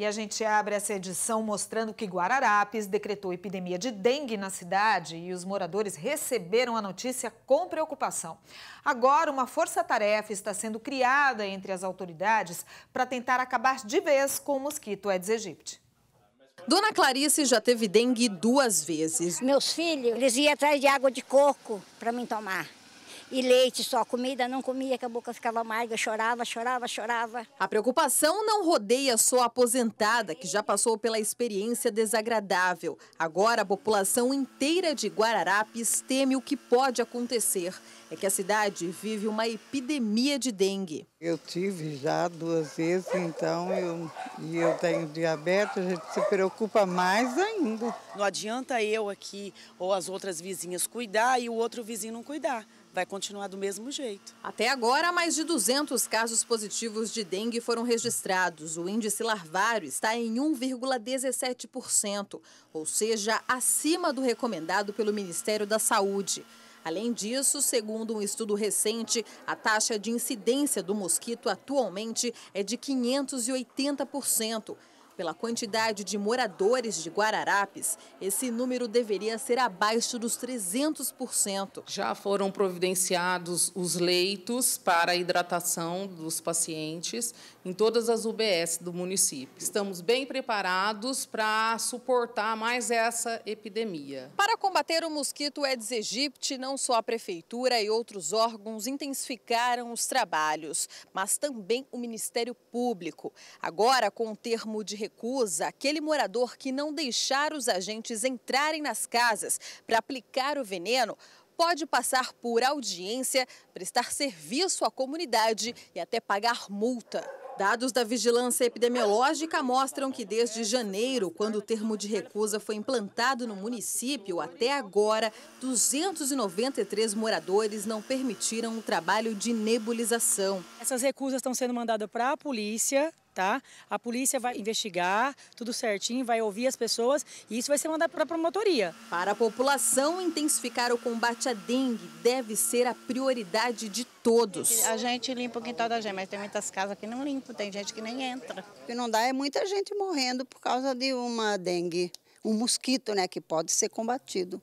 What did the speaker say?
E a gente abre essa edição mostrando que Guararapes decretou epidemia de dengue na cidade e os moradores receberam a notícia com preocupação. Agora, uma força-tarefa está sendo criada entre as autoridades para tentar acabar de vez com o mosquito Aedes aegypti. Dona Clarice já teve dengue duas vezes. Meus filhos, eles iam atrás de água de coco para mim tomar e leite só. Comida não comia, que a boca ficava amarga, chorava, chorava, chorava. A preocupação não rodeia só a aposentada, que já passou pela experiência desagradável. Agora a população inteira de Guararapes teme o que pode acontecer. É que a cidade vive uma epidemia de dengue. Eu tive já duas vezes, então, eu, e eu tenho diabetes, a gente se preocupa mais ainda. Não adianta eu aqui ou as outras vizinhas cuidar e o outro vizinho não cuidar vai continuar do mesmo jeito. Até agora, mais de 200 casos positivos de dengue foram registrados. O índice larvário está em 1,17%, ou seja, acima do recomendado pelo Ministério da Saúde. Além disso, segundo um estudo recente, a taxa de incidência do mosquito atualmente é de 580%. Pela quantidade de moradores de Guararapes, esse número deveria ser abaixo dos 300%. Já foram providenciados os leitos para a hidratação dos pacientes em todas as UBS do município. Estamos bem preparados para suportar mais essa epidemia. Para combater o mosquito Aedes aegypti, não só a prefeitura e outros órgãos intensificaram os trabalhos, mas também o Ministério Público. Agora, com o termo de recusa aquele morador que não deixar os agentes entrarem nas casas para aplicar o veneno pode passar por audiência, prestar serviço à comunidade e até pagar multa. Dados da vigilância epidemiológica mostram que desde janeiro, quando o termo de recusa foi implantado no município, até agora, 293 moradores não permitiram o trabalho de nebulização. Essas recusas estão sendo mandadas para a polícia, tá? A polícia vai investigar tudo certinho, vai ouvir as pessoas e isso vai ser mandado para a promotoria. Para a população, intensificar o combate à dengue deve ser a prioridade de todos. A gente limpa o quintal da gente, mas tem muitas casas que não limpam, tem gente que nem entra. O que não dá é muita gente morrendo por causa de uma dengue, um mosquito, né, que pode ser combatido.